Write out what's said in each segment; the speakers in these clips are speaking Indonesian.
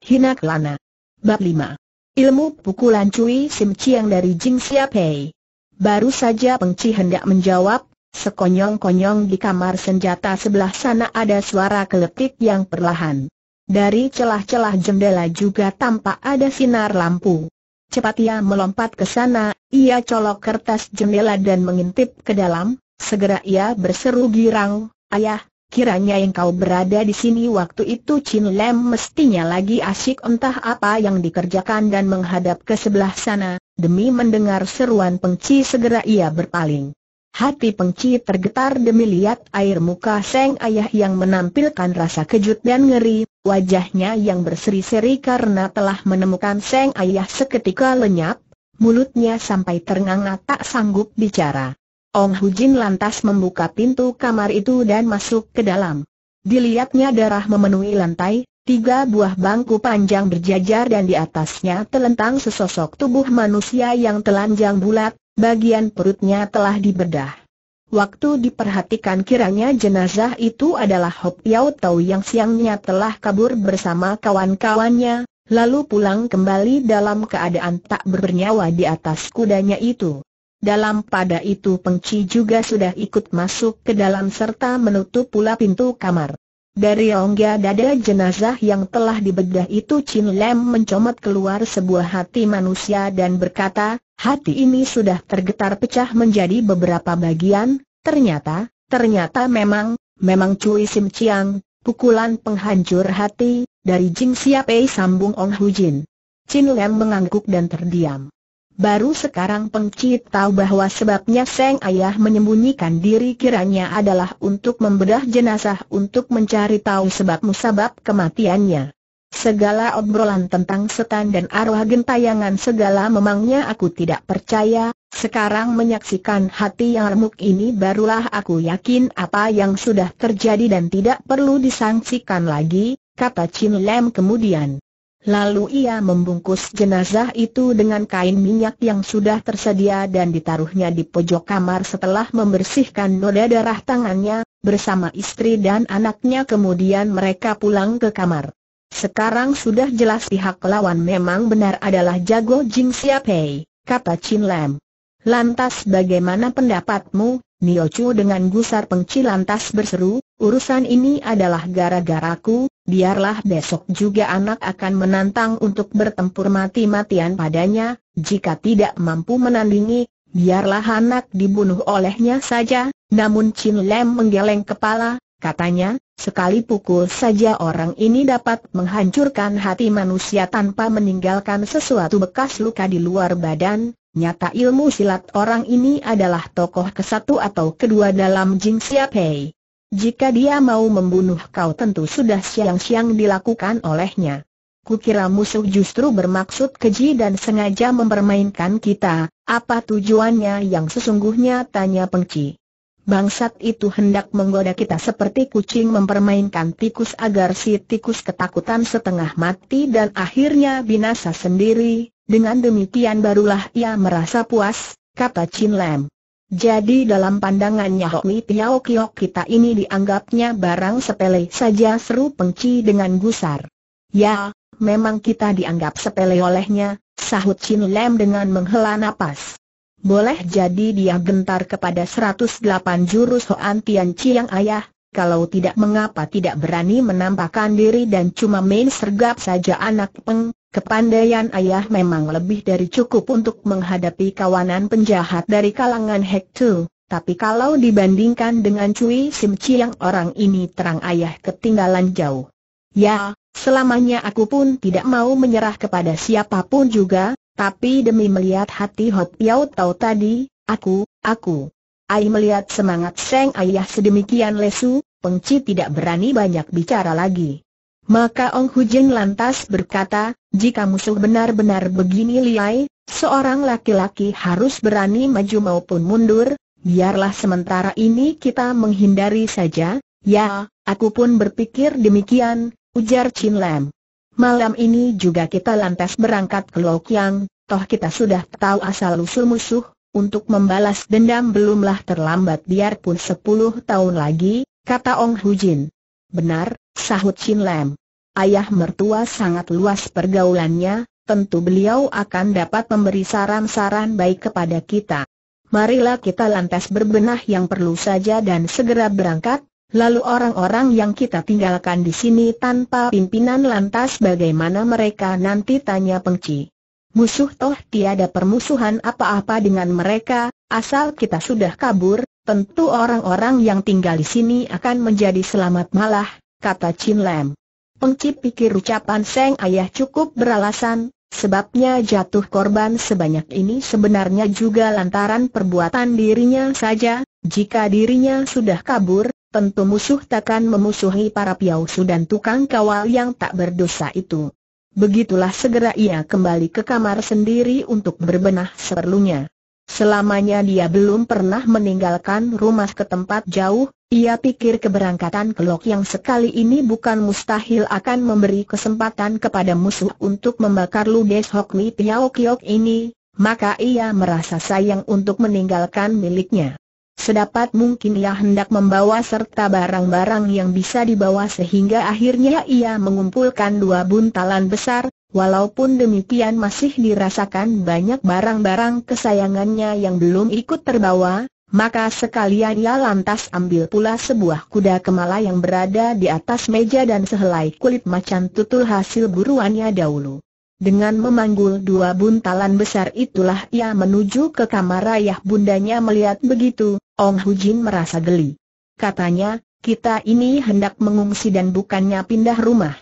Hina Kelana. Bab 5. Ilmu pukulan Cui Sim Chiang dari Jing Sia Baru saja Chi hendak menjawab, sekonyong-konyong di kamar senjata sebelah sana ada suara keletik yang perlahan. Dari celah-celah jendela juga tampak ada sinar lampu. Cepat ia melompat ke sana, ia colok kertas jendela dan mengintip ke dalam, segera ia berseru girang, Ayah, Kiranya engkau berada di sini waktu itu Chin Lam mestinya lagi asyik entah apa yang dikerjakan dan menghadap ke sebelah sana, demi mendengar seruan pengci segera ia berpaling. Hati pengci tergetar demi lihat air muka Seng Ayah yang menampilkan rasa kejut dan ngeri, wajahnya yang berseri-seri karena telah menemukan Seng Ayah seketika lenyap, mulutnya sampai ternganga tak sanggup bicara. Ong Hujin lantas membuka pintu kamar itu dan masuk ke dalam. Dilihatnya darah memenuhi lantai, tiga buah bangku panjang berjajar dan di atasnya telentang sesosok tubuh manusia yang telanjang bulat, bagian perutnya telah dibedah. Waktu diperhatikan kiranya jenazah itu adalah Hop Yau Tau yang siangnya telah kabur bersama kawan-kawannya, lalu pulang kembali dalam keadaan tak bernyawa di atas kudanya itu. Dalam pada itu Pengci juga sudah ikut masuk ke dalam serta menutup pula pintu kamar. Dari rongga dada jenazah yang telah dibedah itu Chin Lam mencomot keluar sebuah hati manusia dan berkata, hati ini sudah tergetar pecah menjadi beberapa bagian, ternyata, ternyata memang, memang Cui Sim Chiang, pukulan penghancur hati, dari Jing Siapei sambung Ong Hu Jin. Chin Lam mengangguk dan terdiam. Baru sekarang Pengci tahu bahwa sebabnya Seng Ayah menyembunyikan diri kiranya adalah untuk membedah jenazah untuk mencari tahu sebab musabab kematiannya. Segala obrolan tentang setan dan arwah gentayangan segala memangnya aku tidak percaya, sekarang menyaksikan hati yang remuk ini barulah aku yakin apa yang sudah terjadi dan tidak perlu disangsikan lagi, kata Chin Lam kemudian. Lalu ia membungkus jenazah itu dengan kain minyak yang sudah tersedia dan ditaruhnya di pojok kamar setelah membersihkan noda darah tangannya, bersama istri dan anaknya kemudian mereka pulang ke kamar. Sekarang sudah jelas pihak lawan memang benar adalah jago Jing Siapei, kata Chin Lam. Lantas bagaimana pendapatmu, Nio Chu dengan gusar pengci lantas berseru, Urusan ini adalah gara-garaku, biarlah besok juga anak akan menantang untuk bertempur mati-matian padanya, jika tidak mampu menandingi, biarlah anak dibunuh olehnya saja, namun Chin Lem menggeleng kepala, katanya, sekali pukul saja orang ini dapat menghancurkan hati manusia tanpa meninggalkan sesuatu bekas luka di luar badan, nyata ilmu silat orang ini adalah tokoh kesatu atau kedua dalam Jing Siap Hei. Jika dia mau membunuh kau tentu sudah siang-siang dilakukan olehnya. Kukira musuh justru bermaksud keji dan sengaja mempermainkan kita, apa tujuannya yang sesungguhnya tanya pengci. Bangsat itu hendak menggoda kita seperti kucing mempermainkan tikus agar si tikus ketakutan setengah mati dan akhirnya binasa sendiri, dengan demikian barulah ia merasa puas, kata Chin Lam. Jadi dalam pandangannya Hoi Piao Kiok kita ini dianggapnya barang sepele saja seru pengci dengan gusar. Ya, memang kita dianggap sepele olehnya, sahut Chin Lam dengan menghela nafas. Boleh jadi dia gentar kepada 108 jurus Hoan Tian yang ayah, kalau tidak mengapa tidak berani menampakkan diri dan cuma main sergap saja anak peng, kepandaian ayah memang lebih dari cukup untuk menghadapi kawanan penjahat dari kalangan Hek Tu. Tapi kalau dibandingkan dengan Cui Sim Chi yang orang ini terang ayah ketinggalan jauh. Ya, selamanya aku pun tidak mau menyerah kepada siapapun juga, tapi demi melihat hati Hop Yao Tau tadi, aku, aku, Ai melihat semangat Seng Ayah sedemikian lesu, Pengci tidak berani banyak bicara lagi. Maka Ong Hu Jin lantas berkata, jika musuh benar-benar begini liai, seorang laki-laki harus berani maju maupun mundur, biarlah sementara ini kita menghindari saja, ya, aku pun berpikir demikian, ujar Chin Lam. Malam ini juga kita lantas berangkat ke Yang, toh kita sudah tahu asal-usul musuh, untuk membalas dendam belumlah terlambat biarpun sepuluh tahun lagi, kata Ong Hu Jin. Benar, sahut Chin Lam. Ayah mertua sangat luas pergaulannya, tentu beliau akan dapat memberi saran-saran baik kepada kita. Marilah kita lantas berbenah yang perlu saja dan segera berangkat, lalu orang-orang yang kita tinggalkan di sini tanpa pimpinan lantas bagaimana mereka nanti tanya pengci. Musuh toh tiada permusuhan apa-apa dengan mereka, asal kita sudah kabur, tentu orang-orang yang tinggal di sini akan menjadi selamat malah, kata Chin Lam. Pengcip pikir ucapan Seng Ayah cukup beralasan, sebabnya jatuh korban sebanyak ini sebenarnya juga lantaran perbuatan dirinya saja, jika dirinya sudah kabur, tentu musuh takkan memusuhi para piausu dan tukang kawal yang tak berdosa itu. Begitulah segera ia kembali ke kamar sendiri untuk berbenah seperlunya. Selamanya dia belum pernah meninggalkan rumah ke tempat jauh, ia pikir keberangkatan kelok yang sekali ini bukan mustahil akan memberi kesempatan kepada musuh untuk membakar ludes Hokmi Piao Kiok ini, maka ia merasa sayang untuk meninggalkan miliknya. Sedapat mungkin ia hendak membawa serta barang-barang yang bisa dibawa sehingga akhirnya ia mengumpulkan dua buntalan besar, walaupun demikian masih dirasakan banyak barang-barang kesayangannya yang belum ikut terbawa, maka sekalian ia lantas ambil pula sebuah kuda kemala yang berada di atas meja dan sehelai kulit macan tutul hasil buruannya dahulu. Dengan memanggul dua buntalan besar itulah ia menuju ke kamar ayah bundanya melihat begitu, Ong Hu Jin merasa geli. Katanya, kita ini hendak mengungsi dan bukannya pindah rumah.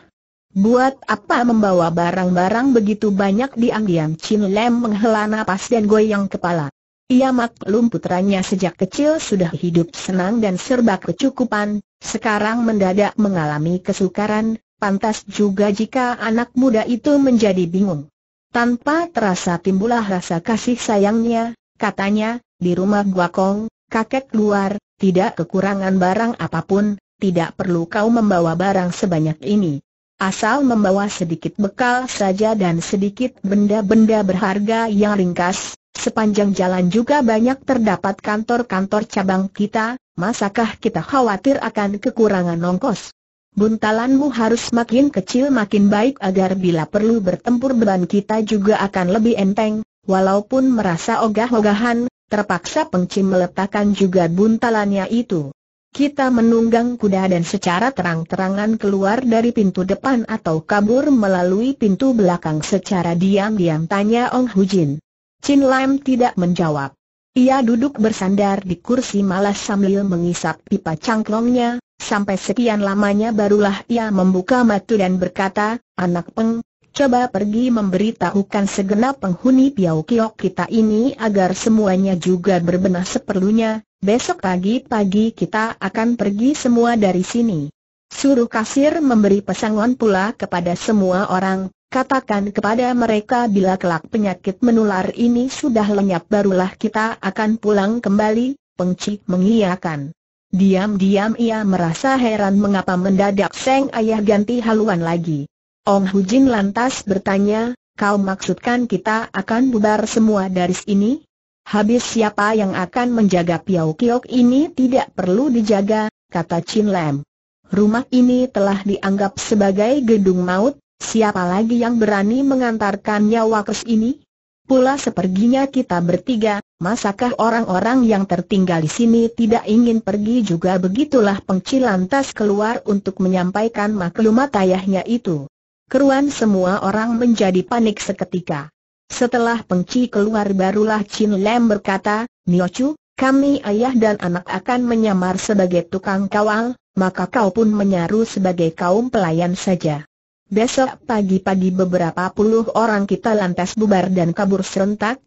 Buat apa membawa barang-barang begitu banyak diam-diam Chin Lem menghela nafas dan goyang kepala. Ia maklum putranya sejak kecil sudah hidup senang dan serba kecukupan, sekarang mendadak mengalami kesukaran, pantas juga jika anak muda itu menjadi bingung. Tanpa terasa timbulah rasa kasih sayangnya, katanya, di rumah Gua Kong, kakek keluar, tidak kekurangan barang apapun, tidak perlu kau membawa barang sebanyak ini. Asal membawa sedikit bekal saja dan sedikit benda-benda berharga yang ringkas, sepanjang jalan juga banyak terdapat kantor-kantor cabang kita, masakah kita khawatir akan kekurangan nongkos? Buntalanmu harus makin kecil makin baik agar bila perlu bertempur beban kita juga akan lebih enteng, walaupun merasa ogah-ogahan, terpaksa pengci meletakkan juga buntalannya itu. Kita menunggang kuda dan secara terang-terangan keluar dari pintu depan atau kabur melalui pintu belakang secara diam-diam tanya Ong Hujin. Chin Lam tidak menjawab. Ia duduk bersandar di kursi malas sambil mengisap pipa cangklongnya, sampai sekian lamanya barulah ia membuka mata dan berkata, Anak peng, Coba pergi memberitahukan segenap penghuni Piau Kiok kita ini agar semuanya juga berbenah seperlunya, besok pagi-pagi kita akan pergi semua dari sini. Suruh kasir memberi pesangon pula kepada semua orang, katakan kepada mereka bila kelak penyakit menular ini sudah lenyap barulah kita akan pulang kembali, pengcik mengiyakan. Diam-diam ia merasa heran mengapa mendadak Seng Ayah ganti haluan lagi. Om Jin lantas bertanya, kau maksudkan kita akan bubar semua dari sini? Habis siapa yang akan menjaga Piau Kiok ini tidak perlu dijaga, kata Chin Lam. Rumah ini telah dianggap sebagai gedung maut, siapa lagi yang berani mengantarkan nyawa kes ini? Pula seperginya kita bertiga, masakah orang-orang yang tertinggal di sini tidak ingin pergi juga begitulah pengcil lantas keluar untuk menyampaikan maklumat ayahnya itu keruan semua orang menjadi panik seketika. Setelah pengci keluar barulah Chin Lam berkata, Nio Chu, kami ayah dan anak akan menyamar sebagai tukang kawal, maka kau pun menyaru sebagai kaum pelayan saja. Besok pagi-pagi beberapa puluh orang kita lantas bubar dan kabur serentak,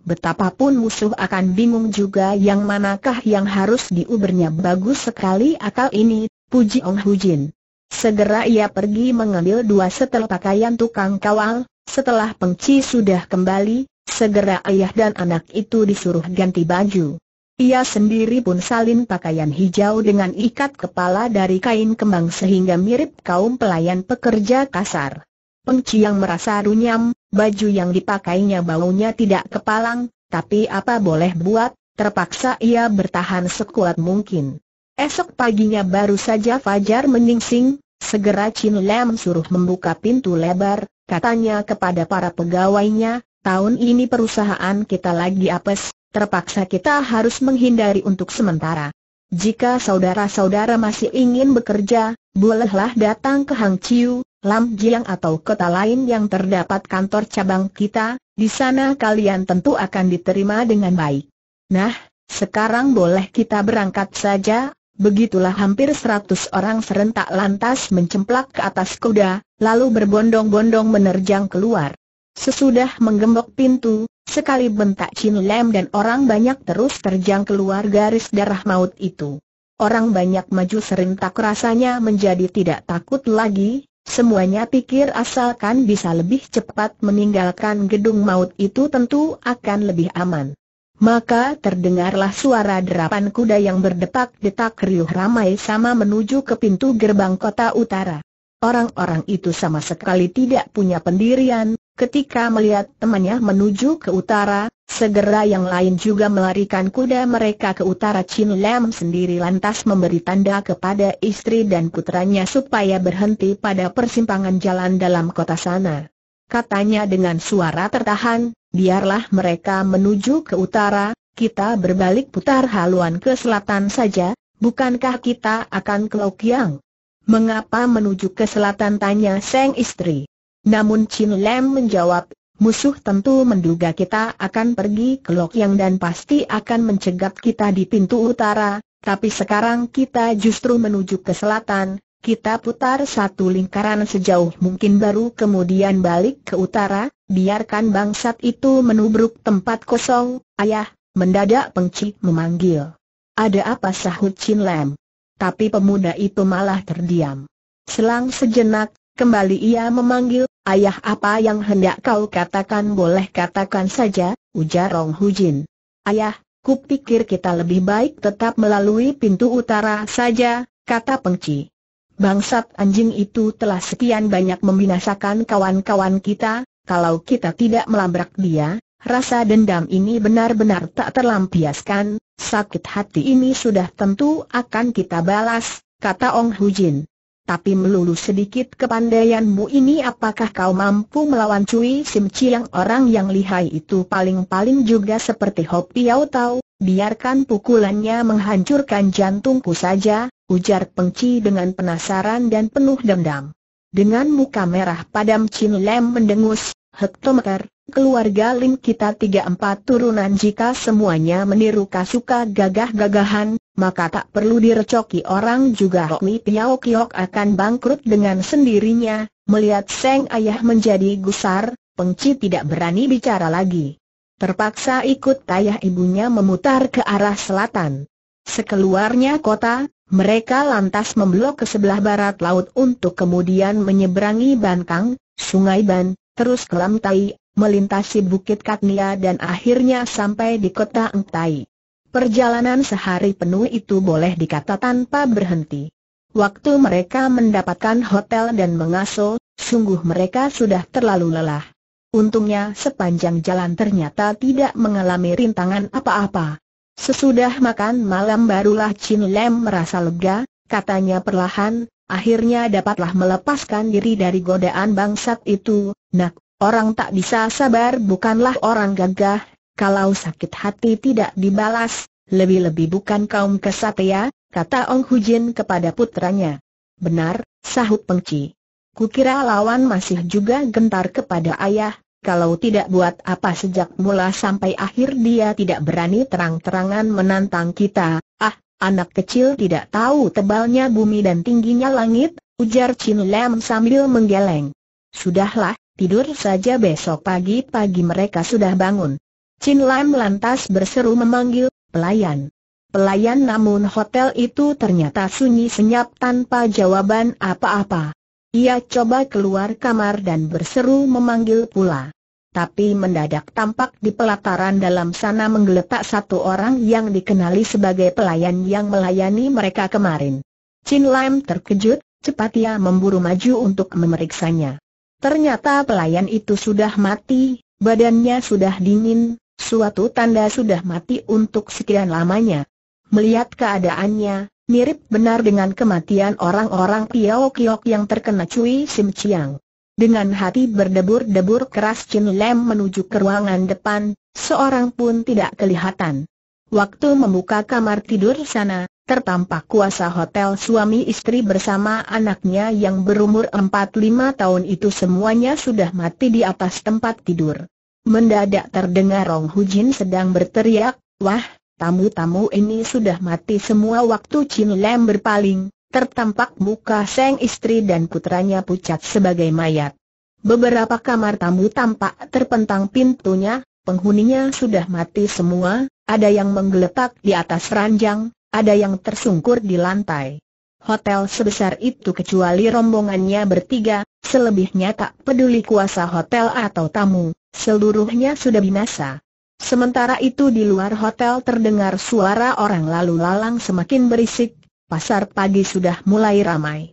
Betapapun musuh akan bingung juga yang manakah yang harus diubernya bagus sekali akal ini, puji Ong Jin. Segera ia pergi mengambil dua setel pakaian tukang kawal, setelah pengci sudah kembali, segera ayah dan anak itu disuruh ganti baju. Ia sendiri pun salin pakaian hijau dengan ikat kepala dari kain kembang sehingga mirip kaum pelayan pekerja kasar. Pengci yang merasa runyam, baju yang dipakainya baunya tidak kepalang, tapi apa boleh buat, terpaksa ia bertahan sekuat mungkin. Esok paginya baru saja Fajar meningsing, segera Chin Lam suruh membuka pintu lebar, katanya kepada para pegawainya, tahun ini perusahaan kita lagi apes, terpaksa kita harus menghindari untuk sementara. Jika saudara-saudara masih ingin bekerja, bolehlah datang ke Hang Chiu, Lam Jiang atau kota lain yang terdapat kantor cabang kita, di sana kalian tentu akan diterima dengan baik. Nah, sekarang boleh kita berangkat saja, Begitulah hampir seratus orang serentak lantas mencemplak ke atas kuda, lalu berbondong-bondong menerjang keluar. Sesudah menggembok pintu, sekali bentak Chin Lam dan orang banyak terus terjang keluar garis darah maut itu. Orang banyak maju serentak rasanya menjadi tidak takut lagi, semuanya pikir asalkan bisa lebih cepat meninggalkan gedung maut itu tentu akan lebih aman. Maka terdengarlah suara derapan kuda yang berdetak-detak riuh ramai sama menuju ke pintu gerbang kota utara. Orang-orang itu sama sekali tidak punya pendirian, ketika melihat temannya menuju ke utara, segera yang lain juga melarikan kuda mereka ke utara Chin Lam sendiri lantas memberi tanda kepada istri dan putranya supaya berhenti pada persimpangan jalan dalam kota sana. Katanya dengan suara tertahan, biarlah mereka menuju ke utara, kita berbalik putar haluan ke selatan saja, bukankah kita akan ke Lokyang? Mengapa menuju ke selatan tanya Seng istri. Namun Chin Lam menjawab, musuh tentu menduga kita akan pergi ke Lokyang dan pasti akan mencegat kita di pintu utara, tapi sekarang kita justru menuju ke selatan, kita putar satu lingkaran sejauh mungkin baru kemudian balik ke utara, biarkan bangsat itu menubruk tempat kosong, ayah, mendadak pengci memanggil. Ada apa sahut Chin Lam? Tapi pemuda itu malah terdiam. Selang sejenak, kembali ia memanggil, ayah apa yang hendak kau katakan boleh katakan saja, ujar Rong Hujin. Ayah, kupikir kita lebih baik tetap melalui pintu utara saja, kata pengci bangsat anjing itu telah sekian banyak membinasakan kawan-kawan kita, kalau kita tidak melabrak dia, rasa dendam ini benar-benar tak terlampiaskan, sakit hati ini sudah tentu akan kita balas, kata Ong Hu Jin. Tapi melulu sedikit kepandaianmu ini apakah kau mampu melawan Cui Sim Chiang orang yang lihai itu paling-paling juga seperti Ho Piao Tau, Biarkan pukulannya menghancurkan jantungku saja, ujar Pengci dengan penasaran dan penuh dendam. Dengan muka merah padam Chin Lam mendengus, hektometer, keluarga Lim kita tiga empat turunan jika semuanya meniru kasuka gagah-gagahan, maka tak perlu direcoki orang juga Mi Piao Kiok akan bangkrut dengan sendirinya, melihat Seng Ayah menjadi gusar, Pengci tidak berani bicara lagi terpaksa ikut ayah ibunya memutar ke arah selatan. Sekeluarnya kota, mereka lantas memblok ke sebelah barat laut untuk kemudian menyeberangi Bangkang, Sungai Ban, terus ke Lamtai, melintasi Bukit Katnia dan akhirnya sampai di kota Engtai. Perjalanan sehari penuh itu boleh dikata tanpa berhenti. Waktu mereka mendapatkan hotel dan mengasuh, sungguh mereka sudah terlalu lelah. Untungnya sepanjang jalan ternyata tidak mengalami rintangan apa-apa. Sesudah makan malam barulah Chin Lam merasa lega, katanya perlahan, akhirnya dapatlah melepaskan diri dari godaan bangsat itu. Nak, orang tak bisa sabar bukanlah orang gagah, kalau sakit hati tidak dibalas, lebih-lebih bukan kaum kesatria, kata Ong Hujin kepada putranya. Benar, sahut Peng pengci. Kukira lawan masih juga gentar kepada ayah, kalau tidak buat apa sejak mula sampai akhir dia tidak berani terang-terangan menantang kita. Ah, anak kecil tidak tahu tebalnya bumi dan tingginya langit, ujar Chin Lam sambil menggeleng. Sudahlah, tidur saja besok pagi-pagi mereka sudah bangun. Chin Lam lantas berseru memanggil, pelayan. Pelayan namun hotel itu ternyata sunyi senyap tanpa jawaban apa-apa. Ia coba keluar kamar dan berseru memanggil pula. Tapi mendadak tampak di pelataran dalam sana menggeletak satu orang yang dikenali sebagai pelayan yang melayani mereka kemarin. Chin Lam terkejut, cepat ia memburu maju untuk memeriksanya. Ternyata pelayan itu sudah mati, badannya sudah dingin, suatu tanda sudah mati untuk sekian lamanya. Melihat keadaannya, Mirip benar dengan kematian orang-orang Piao Kiok yang terkena Cui Sim Chiang. Dengan hati berdebur-debur keras Chin Lam menuju ke ruangan depan, seorang pun tidak kelihatan. Waktu membuka kamar tidur sana, tertampak kuasa hotel suami istri bersama anaknya yang berumur 4-5 tahun itu semuanya sudah mati di atas tempat tidur. Mendadak terdengar Rong Hu Jin sedang berteriak, Wah, Tamu-tamu ini sudah mati semua waktu Chin Lam berpaling, tertampak muka sang istri dan putranya pucat sebagai mayat. Beberapa kamar tamu tampak terpentang pintunya, penghuninya sudah mati semua, ada yang menggeletak di atas ranjang, ada yang tersungkur di lantai. Hotel sebesar itu kecuali rombongannya bertiga, selebihnya tak peduli kuasa hotel atau tamu, seluruhnya sudah binasa. Sementara itu di luar hotel terdengar suara orang lalu lalang semakin berisik, pasar pagi sudah mulai ramai.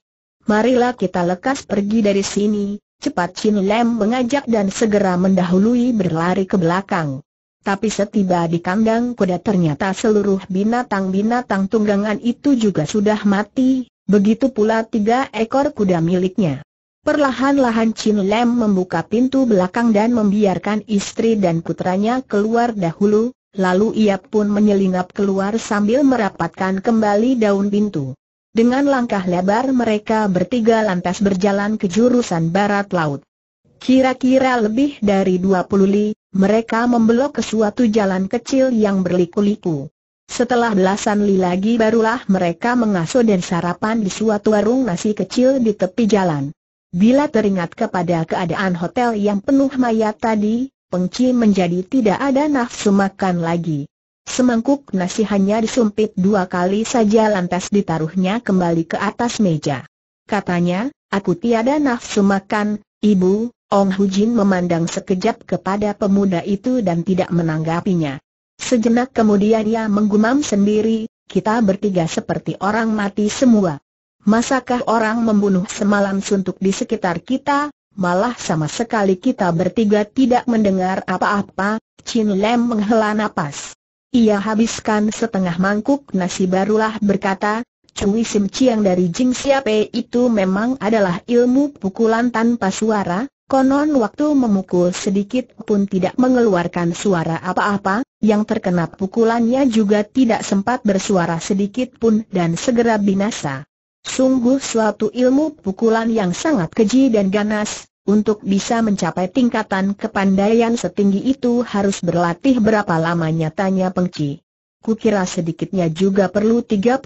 Marilah kita lekas pergi dari sini, cepat Chin Lem mengajak dan segera mendahului berlari ke belakang. Tapi setiba di kandang kuda ternyata seluruh binatang-binatang tunggangan itu juga sudah mati, begitu pula tiga ekor kuda miliknya. Perlahan-lahan Chin Lam membuka pintu belakang dan membiarkan istri dan putranya keluar dahulu, lalu ia pun menyelinap keluar sambil merapatkan kembali daun pintu. Dengan langkah lebar mereka bertiga lantas berjalan ke jurusan barat laut. Kira-kira lebih dari 20 li, mereka membelok ke suatu jalan kecil yang berliku-liku. Setelah belasan li lagi barulah mereka mengasuh dan sarapan di suatu warung nasi kecil di tepi jalan. Bila teringat kepada keadaan hotel yang penuh mayat tadi, Pengci menjadi tidak ada nafsu makan lagi. Semangkuk nasi hanya disumpit dua kali saja lantas ditaruhnya kembali ke atas meja. Katanya, aku tiada nafsu makan, ibu, Ong Hujin memandang sekejap kepada pemuda itu dan tidak menanggapinya. Sejenak kemudian ia menggumam sendiri, kita bertiga seperti orang mati semua. Masakah orang membunuh semalam suntuk di sekitar kita, malah sama sekali kita bertiga tidak mendengar apa-apa, Chin Lam menghela nafas. Ia habiskan setengah mangkuk nasi barulah berkata, Cui Sim Chiang dari Jing Siape itu memang adalah ilmu pukulan tanpa suara, konon waktu memukul sedikit pun tidak mengeluarkan suara apa-apa, yang terkena pukulannya juga tidak sempat bersuara sedikit pun dan segera binasa. Sungguh suatu ilmu pukulan yang sangat keji dan ganas, untuk bisa mencapai tingkatan kepandaian setinggi itu harus berlatih berapa lamanya tanya pengci. Kukira sedikitnya juga perlu 30-40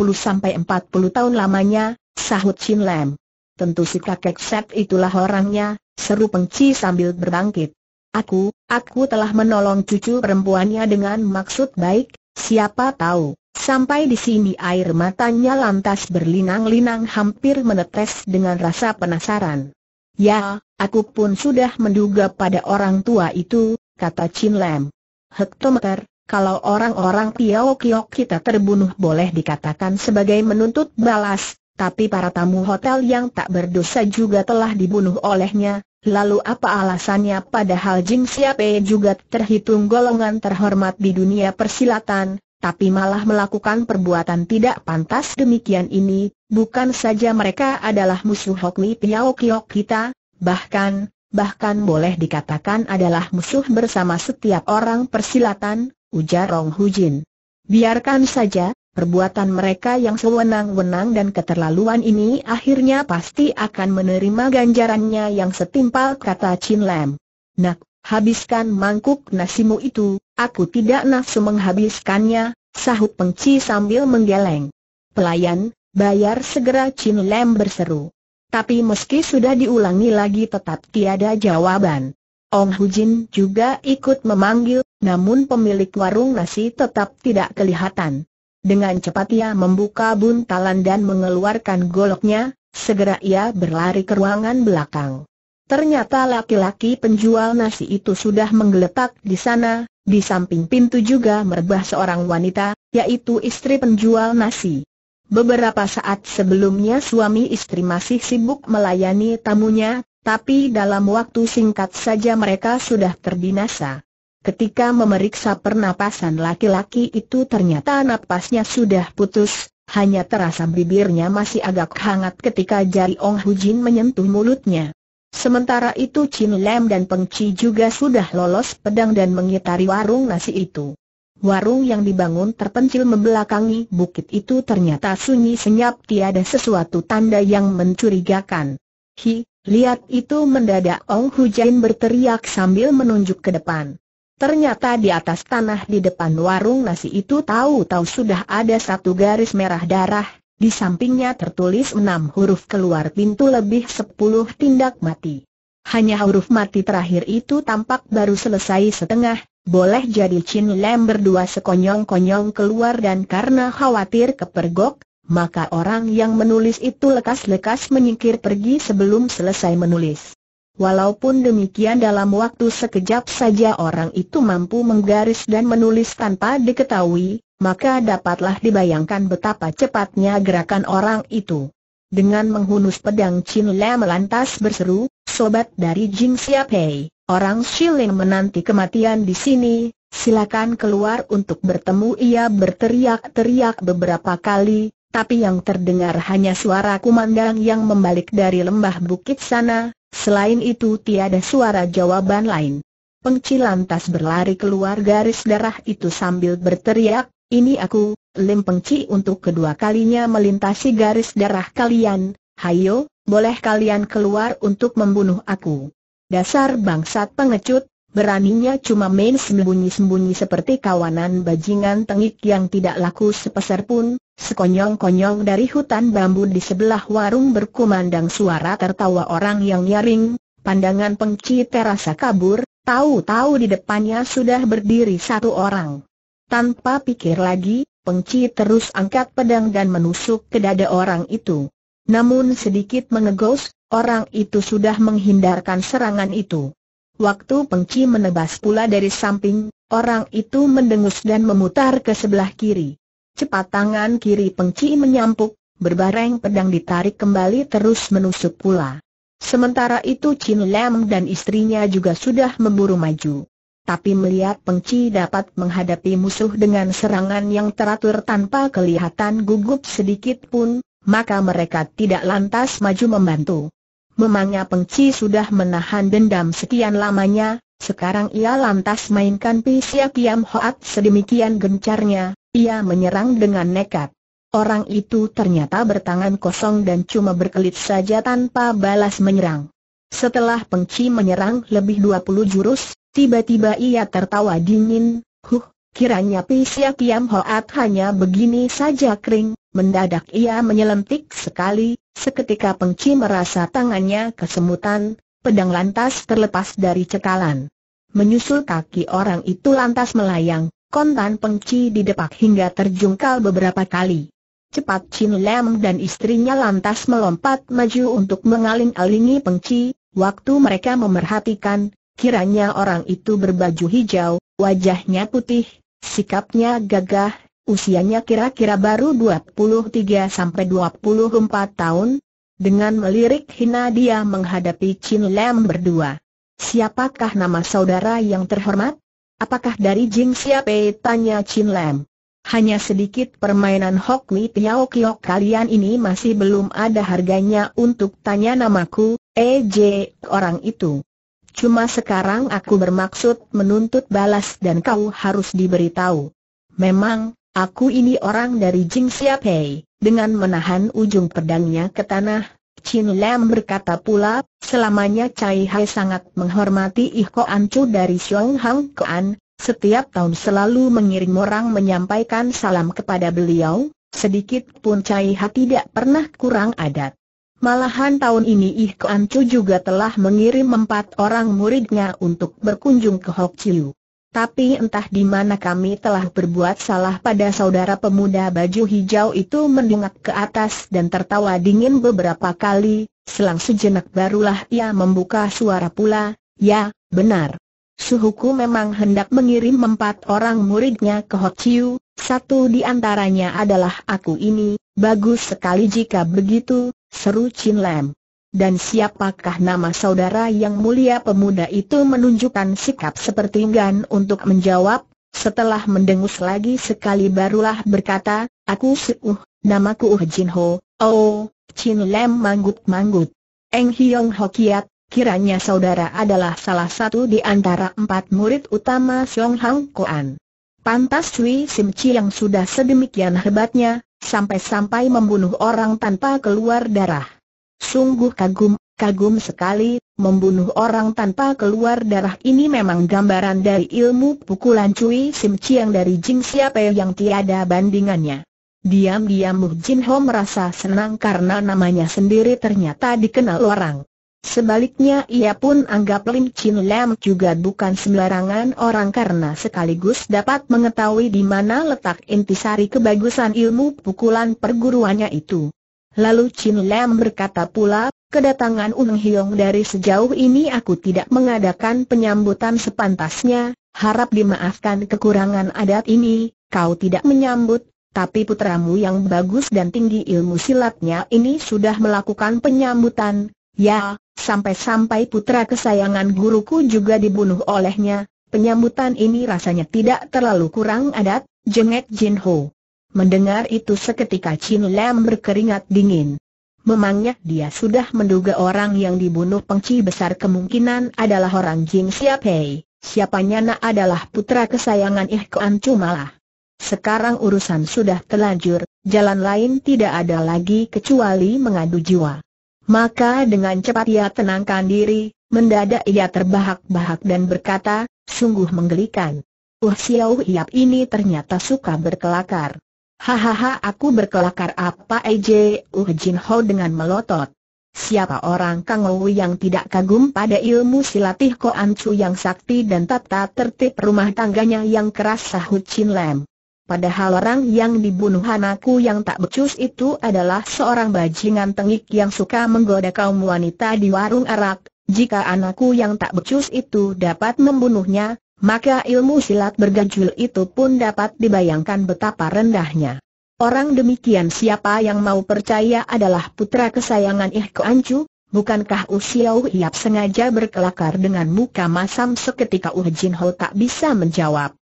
tahun lamanya, sahut Chin Lam. Tentu si kakek Set itulah orangnya, seru pengci sambil berbangkit. Aku, aku telah menolong cucu perempuannya dengan maksud baik, siapa tahu. Sampai di sini air matanya lantas berlinang-linang hampir menetes dengan rasa penasaran. Ya, aku pun sudah menduga pada orang tua itu, kata Chin Lam. Hektometer, kalau orang-orang Piao Kio kita terbunuh boleh dikatakan sebagai menuntut balas, tapi para tamu hotel yang tak berdosa juga telah dibunuh olehnya, lalu apa alasannya padahal Jing Siapai juga terhitung golongan terhormat di dunia persilatan, tapi malah melakukan perbuatan tidak pantas demikian ini, bukan saja mereka adalah musuh Hokmi Piao Kiok kita, bahkan, bahkan boleh dikatakan adalah musuh bersama setiap orang persilatan, ujar Rong Hujin. Biarkan saja, perbuatan mereka yang sewenang-wenang dan keterlaluan ini akhirnya pasti akan menerima ganjarannya yang setimpal kata Chin Lam. Nak, Habiskan mangkuk nasimu itu, aku tidak nafsu menghabiskannya, sahut pengci sambil menggeleng. Pelayan, bayar segera Chin Lam berseru. Tapi meski sudah diulangi lagi tetap tiada jawaban. Ong Hujin juga ikut memanggil, namun pemilik warung nasi tetap tidak kelihatan. Dengan cepat ia membuka buntalan dan mengeluarkan goloknya, segera ia berlari ke ruangan belakang. Ternyata laki-laki penjual nasi itu sudah menggeletak di sana, di samping pintu juga merebah seorang wanita, yaitu istri penjual nasi. Beberapa saat sebelumnya suami istri masih sibuk melayani tamunya, tapi dalam waktu singkat saja mereka sudah terbinasa. Ketika memeriksa pernapasan laki-laki itu ternyata napasnya sudah putus, hanya terasa bibirnya masih agak hangat ketika jari Ong Hujin menyentuh mulutnya. Sementara itu Chin Lam dan Peng Chi juga sudah lolos pedang dan mengitari warung nasi itu. Warung yang dibangun terpencil membelakangi bukit itu ternyata sunyi senyap tiada sesuatu tanda yang mencurigakan. Hi, lihat itu mendadak Ong Jain berteriak sambil menunjuk ke depan. Ternyata di atas tanah di depan warung nasi itu tahu-tahu sudah ada satu garis merah darah di sampingnya tertulis enam huruf keluar pintu lebih sepuluh tindak mati. Hanya huruf mati terakhir itu tampak baru selesai setengah, boleh jadi Chin Lam berdua sekonyong-konyong keluar dan karena khawatir kepergok, maka orang yang menulis itu lekas-lekas menyingkir pergi sebelum selesai menulis. Walaupun demikian dalam waktu sekejap saja orang itu mampu menggaris dan menulis tanpa diketahui, maka dapatlah dibayangkan betapa cepatnya gerakan orang itu. Dengan menghunus pedang Chin Le melantas berseru, sobat dari Jing Siapei, orang Shiling menanti kematian di sini, silakan keluar untuk bertemu ia berteriak-teriak beberapa kali, tapi yang terdengar hanya suara kumandang yang membalik dari lembah bukit sana, selain itu tiada suara jawaban lain. Pengci lantas berlari keluar garis darah itu sambil berteriak, ini aku, Lim Pengci untuk kedua kalinya melintasi garis darah kalian, hayo, boleh kalian keluar untuk membunuh aku. Dasar bangsat pengecut, beraninya cuma main sembunyi-sembunyi seperti kawanan bajingan tengik yang tidak laku sepeser pun, sekonyong-konyong dari hutan bambu di sebelah warung berkumandang suara tertawa orang yang nyaring, pandangan pengci terasa kabur, tahu-tahu di depannya sudah berdiri satu orang. Tanpa pikir lagi, Pengci terus angkat pedang dan menusuk ke dada orang itu. Namun sedikit mengegos, orang itu sudah menghindarkan serangan itu. Waktu Pengci menebas pula dari samping, orang itu mendengus dan memutar ke sebelah kiri. Cepat tangan kiri Pengci menyampuk, berbareng pedang ditarik kembali terus menusuk pula. Sementara itu Chin Lam dan istrinya juga sudah memburu maju tapi melihat pengci dapat menghadapi musuh dengan serangan yang teratur tanpa kelihatan gugup sedikit pun, maka mereka tidak lantas maju membantu. Memangnya pengci sudah menahan dendam sekian lamanya, sekarang ia lantas mainkan Pisia Kiam Hoat sedemikian gencarnya, ia menyerang dengan nekat. Orang itu ternyata bertangan kosong dan cuma berkelit saja tanpa balas menyerang. Setelah pengci menyerang lebih 20 jurus, Tiba-tiba ia tertawa dingin, huh, kiranya Pisya Kiam Hoat hanya begini saja kering, mendadak ia menyelentik sekali, seketika pengci merasa tangannya kesemutan, pedang lantas terlepas dari cekalan. Menyusul kaki orang itu lantas melayang, kontan pengci didepak hingga terjungkal beberapa kali. Cepat Chin Lam dan istrinya lantas melompat maju untuk mengaling-alingi pengci, waktu mereka memerhatikan, Kiranya orang itu berbaju hijau, wajahnya putih, sikapnya gagah, usianya kira-kira baru 23 sampai 24 tahun. Dengan melirik hina dia menghadapi Chin Lam berdua. Siapakah nama saudara yang terhormat? Apakah dari Jing Siapa? Tanya Chin Lam. Hanya sedikit permainan Hok Mi Piao Kiok kalian ini masih belum ada harganya untuk tanya namaku, EJ, orang itu. Cuma sekarang aku bermaksud menuntut balas dan kau harus diberitahu. Memang, aku ini orang dari Jing Siapei. Dengan menahan ujung pedangnya ke tanah, Chin Lam berkata pula, selamanya Cai Hai sangat menghormati Ih Koan dari Xiong Hang setiap tahun selalu mengirim orang menyampaikan salam kepada beliau, sedikit pun Cai Hai tidak pernah kurang adat. Malahan tahun ini Ih Kuan Chu juga telah mengirim empat orang muridnya untuk berkunjung ke Hok Chiu. Tapi entah di mana kami telah berbuat salah pada saudara pemuda baju hijau itu mendengar ke atas dan tertawa dingin beberapa kali, selang sejenak barulah ia membuka suara pula, ya, benar. Suhuku memang hendak mengirim empat orang muridnya ke Hok Chiu, satu di antaranya adalah aku ini, bagus sekali jika begitu, seru Chin Lam. Dan siapakah nama saudara yang mulia pemuda itu menunjukkan sikap seperti enggan untuk menjawab, setelah mendengus lagi sekali barulah berkata, aku uh, namaku Uh Jin Ho, oh, Chin Lam manggut-manggut. Eng Hiong Hokiat, kiranya saudara adalah salah satu di antara empat murid utama Song Hang Koan. Pantas Sui Sim Chi yang sudah sedemikian hebatnya, sampai-sampai membunuh orang tanpa keluar darah. Sungguh kagum, kagum sekali, membunuh orang tanpa keluar darah ini memang gambaran dari ilmu pukulan Cui Sim Chiang dari Jing Siapai yang tiada bandingannya. Diam-diam Mu Jin Ho merasa senang karena namanya sendiri ternyata dikenal orang. Sebaliknya ia pun anggap Lim Chin Lam juga bukan sembarangan orang karena sekaligus dapat mengetahui di mana letak intisari kebagusan ilmu pukulan perguruannya itu. Lalu Chin Lam berkata pula, kedatangan Uneng Hiong dari sejauh ini aku tidak mengadakan penyambutan sepantasnya, harap dimaafkan kekurangan adat ini, kau tidak menyambut tapi putramu yang bagus dan tinggi ilmu silatnya ini sudah melakukan penyambutan, ya, Sampai-sampai putra kesayangan guruku juga dibunuh olehnya, penyambutan ini rasanya tidak terlalu kurang adat, jengek Jin Ho. Mendengar itu seketika Chin Lam berkeringat dingin. Memangnya dia sudah menduga orang yang dibunuh pengci besar kemungkinan adalah orang Jing Siap Hei. Siapanya nak adalah putra kesayangan Ih Kuan Cumalah. Sekarang urusan sudah telanjur, jalan lain tidak ada lagi kecuali mengadu jiwa. Maka dengan cepat ia tenangkan diri, mendadak ia terbahak-bahak dan berkata, sungguh menggelikan. Uh siau iap ini ternyata suka berkelakar. Hahaha aku berkelakar apa ej? Uh Jin Ho dengan melotot. Siapa orang Kang Ou yang tidak kagum pada ilmu silatih Ko An Chu yang sakti dan tata tertib rumah tangganya yang keras sahut Chin Lam? Padahal orang yang dibunuh anakku yang tak becus itu adalah seorang bajingan tengik yang suka menggoda kaum wanita di warung arak. Jika anakku yang tak becus itu dapat membunuhnya, maka ilmu silat bergajul itu pun dapat dibayangkan betapa rendahnya. Orang demikian siapa yang mau percaya adalah putra kesayangan Ih Ancu, bukankah Usiau uh Hiap sengaja berkelakar dengan muka masam seketika Uh Jin Ho tak bisa menjawab.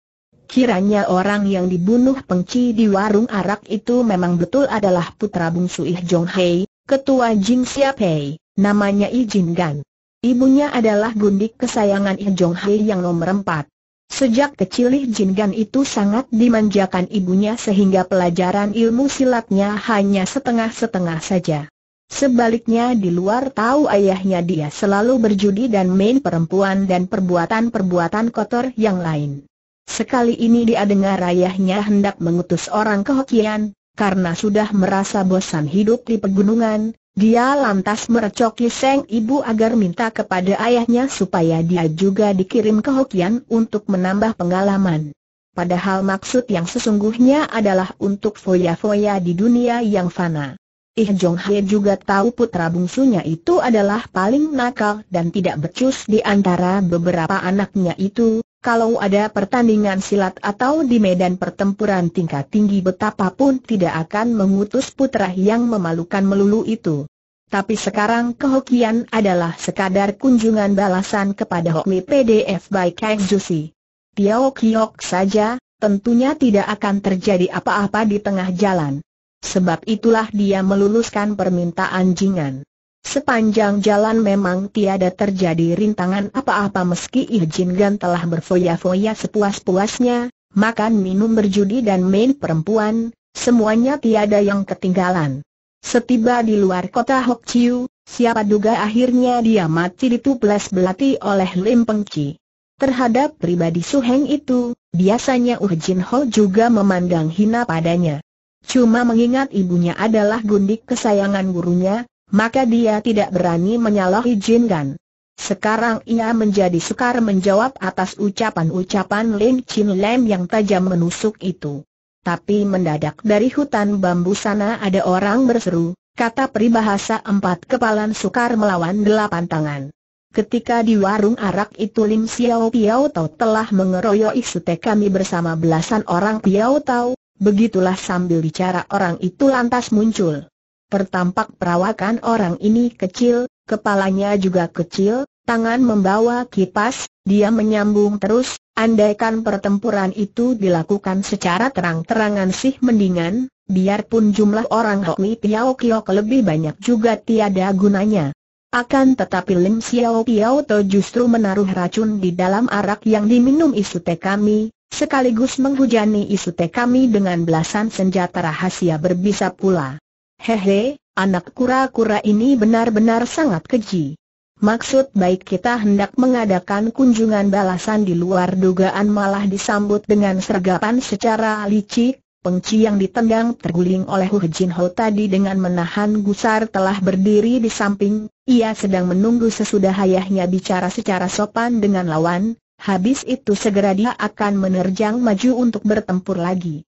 Kiranya orang yang dibunuh pengci di warung arak itu memang betul adalah putra bungsu Ih Jong Hei, ketua Jin Siap Hei, namanya Ih Jin Gan. Ibunya adalah gundik kesayangan Ih Jong Hei yang nomor empat. Sejak kecil Ih Jin Gan itu sangat dimanjakan ibunya sehingga pelajaran ilmu silatnya hanya setengah-setengah saja. Sebaliknya di luar tahu ayahnya dia selalu berjudi dan main perempuan dan perbuatan-perbuatan kotor yang lain. Sekali ini dia dengar ayahnya hendak mengutus orang ke Hokian, karena sudah merasa bosan hidup di pegunungan, dia lantas merecoki Seng Ibu agar minta kepada ayahnya supaya dia juga dikirim ke Hokian untuk menambah pengalaman. Padahal maksud yang sesungguhnya adalah untuk foya-foya di dunia yang fana. Ih Jong Hye juga tahu putra bungsunya itu adalah paling nakal dan tidak becus di antara beberapa anaknya itu, kalau ada pertandingan silat atau di medan pertempuran tingkat tinggi betapapun tidak akan mengutus putra yang memalukan melulu itu. Tapi sekarang kehokian adalah sekadar kunjungan balasan kepada Hokmi PDF by Kang Zusi. Tiao Kiok saja, tentunya tidak akan terjadi apa-apa di tengah jalan. Sebab itulah dia meluluskan permintaan Jingan. Sepanjang jalan memang tiada terjadi rintangan apa-apa meski Ijin Gan telah berfoya-foya sepuas-puasnya, makan minum berjudi dan main perempuan, semuanya tiada yang ketinggalan. Setiba di luar kota Hok Chiu, siapa duga akhirnya dia mati dituples belati oleh Lim Peng Chi. Terhadap pribadi Su Heng itu, biasanya Uh Jin Ho juga memandang hina padanya. Cuma mengingat ibunya adalah gundik kesayangan gurunya, maka dia tidak berani menyalahi Jin Gan. Sekarang ia menjadi sukar menjawab atas ucapan-ucapan Lin Chin Lam yang tajam menusuk itu. Tapi mendadak dari hutan bambu sana ada orang berseru, kata peribahasa empat kepalan sukar melawan delapan tangan. Ketika di warung arak itu Lim Xiao Piao Tau telah mengeroyok isute kami bersama belasan orang Piao Tau, begitulah sambil bicara orang itu lantas muncul. Pertampak perawakan orang ini kecil, kepalanya juga kecil, tangan membawa kipas, dia menyambung terus, andaikan pertempuran itu dilakukan secara terang-terangan sih mendingan, biarpun jumlah orang Hokmi Piao Kio lebih banyak juga tiada gunanya. Akan tetapi Lim Xiao Piao To justru menaruh racun di dalam arak yang diminum isu teh kami, sekaligus menghujani isu teh kami dengan belasan senjata rahasia berbisa pula. Hehe, anak kura-kura ini benar-benar sangat keji. Maksud baik kita hendak mengadakan kunjungan balasan di luar dugaan malah disambut dengan sergapan secara licik, Pengci yang ditendang terguling oleh Hu Jin Ho tadi dengan menahan gusar telah berdiri di samping, ia sedang menunggu sesudah ayahnya bicara secara sopan dengan lawan, habis itu segera dia akan menerjang maju untuk bertempur lagi.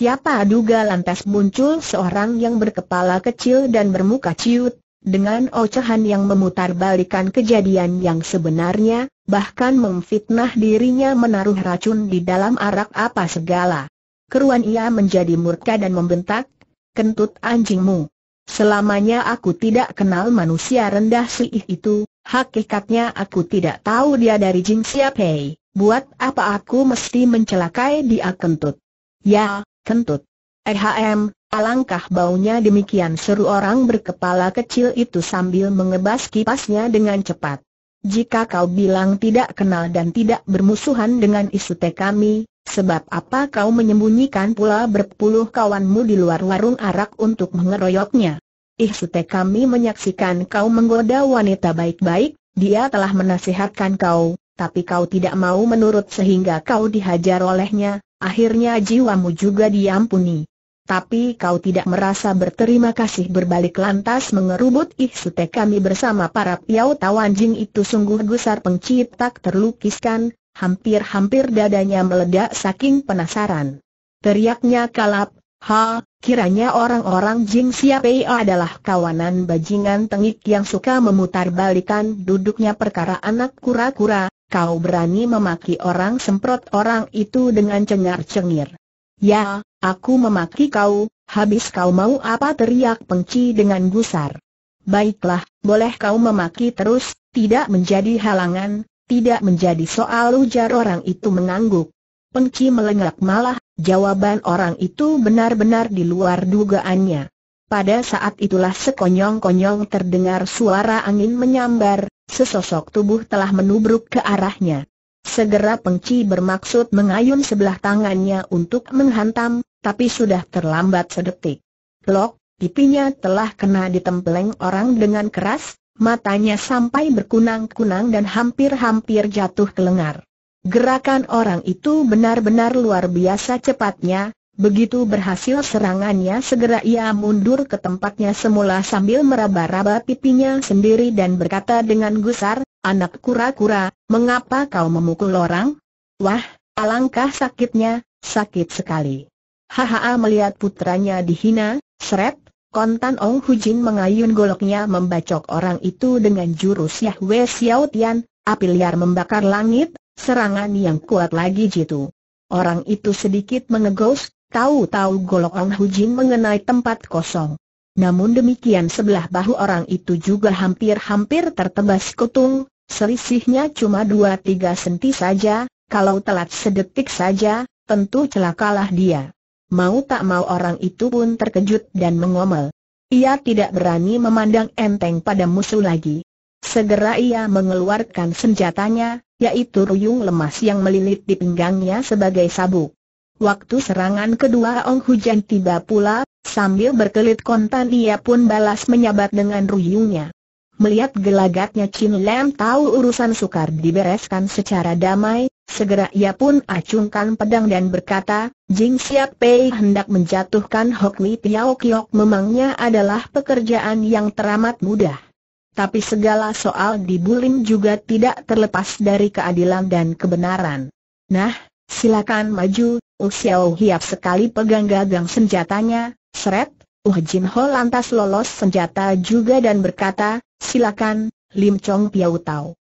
Siapa duga lantas muncul seorang yang berkepala kecil dan bermuka ciut, dengan ocehan yang memutarbalikan kejadian yang sebenarnya, bahkan memfitnah dirinya menaruh racun di dalam arak apa segala. Keruan ia menjadi murka dan membentak, kentut anjingmu. Selamanya aku tidak kenal manusia rendah sih itu, hakikatnya aku tidak tahu dia dari Jing Siapei, buat apa aku mesti mencelakai dia kentut. Ya, kentut. Ehm, alangkah baunya demikian seru orang berkepala kecil itu sambil mengebas kipasnya dengan cepat. Jika kau bilang tidak kenal dan tidak bermusuhan dengan isu teh kami, sebab apa kau menyembunyikan pula berpuluh kawanmu di luar warung arak untuk mengeroyoknya? Ih sute kami menyaksikan kau menggoda wanita baik-baik, dia telah menasihatkan kau, tapi kau tidak mau menurut sehingga kau dihajar olehnya, akhirnya jiwamu juga diampuni. Tapi kau tidak merasa berterima kasih berbalik lantas mengerubut sute kami bersama para piau tawanjing itu sungguh gusar tak terlukiskan, hampir-hampir dadanya meledak saking penasaran. Teriaknya kalap, ha, kiranya orang-orang Jing ia adalah kawanan bajingan tengik yang suka memutar balikan duduknya perkara anak kura-kura, kau berani memaki orang semprot orang itu dengan cengar-cengir. Ya, aku memaki kau, habis kau mau apa teriak pengci dengan gusar. Baiklah, boleh kau memaki terus, tidak menjadi halangan, tidak menjadi soal ujar orang itu mengangguk. Pengci melengak malah, jawaban orang itu benar-benar di luar dugaannya. Pada saat itulah sekonyong-konyong terdengar suara angin menyambar, sesosok tubuh telah menubruk ke arahnya. Segera pengci bermaksud mengayun sebelah tangannya untuk menghantam, tapi sudah terlambat sedetik. Lok, pipinya telah kena ditempeleng orang dengan keras, matanya sampai berkunang-kunang dan hampir-hampir jatuh ke lengar. Gerakan orang itu benar-benar luar biasa cepatnya, Begitu berhasil serangannya segera ia mundur ke tempatnya semula sambil meraba-raba pipinya sendiri dan berkata dengan gusar, Anak kura-kura, mengapa kau memukul orang? Wah, alangkah sakitnya, sakit sekali. hahaha melihat putranya dihina, seret, kontan Ong Hujin mengayun goloknya membacok orang itu dengan jurus Yahweh Xiao Tian, api liar membakar langit, serangan yang kuat lagi jitu. Orang itu sedikit mengegos, Tahu-tahu golok Ong Hujin mengenai tempat kosong. Namun demikian sebelah bahu orang itu juga hampir-hampir tertebas kutung, selisihnya cuma 2-3 senti saja, kalau telat sedetik saja, tentu celakalah dia. Mau tak mau orang itu pun terkejut dan mengomel. Ia tidak berani memandang enteng pada musuh lagi. Segera ia mengeluarkan senjatanya, yaitu ruyung lemas yang melilit di pinggangnya sebagai sabuk. Waktu serangan kedua Ong Hujan tiba pula, sambil berkelit kontan ia pun balas menyabat dengan ruyungnya. Melihat gelagatnya Chin Lam tahu urusan sukar dibereskan secara damai, segera ia pun acungkan pedang dan berkata, Jing Siap Pei hendak menjatuhkan Hok Mi Piao Kiok memangnya adalah pekerjaan yang teramat mudah. Tapi segala soal dibulim juga tidak terlepas dari keadilan dan kebenaran. Nah, Silakan maju, Uh Xiao Hiap sekali pegang gagang senjatanya, seret, Uh Jin Ho lantas lolos senjata juga dan berkata, silakan, Lim Chong Piau Tau.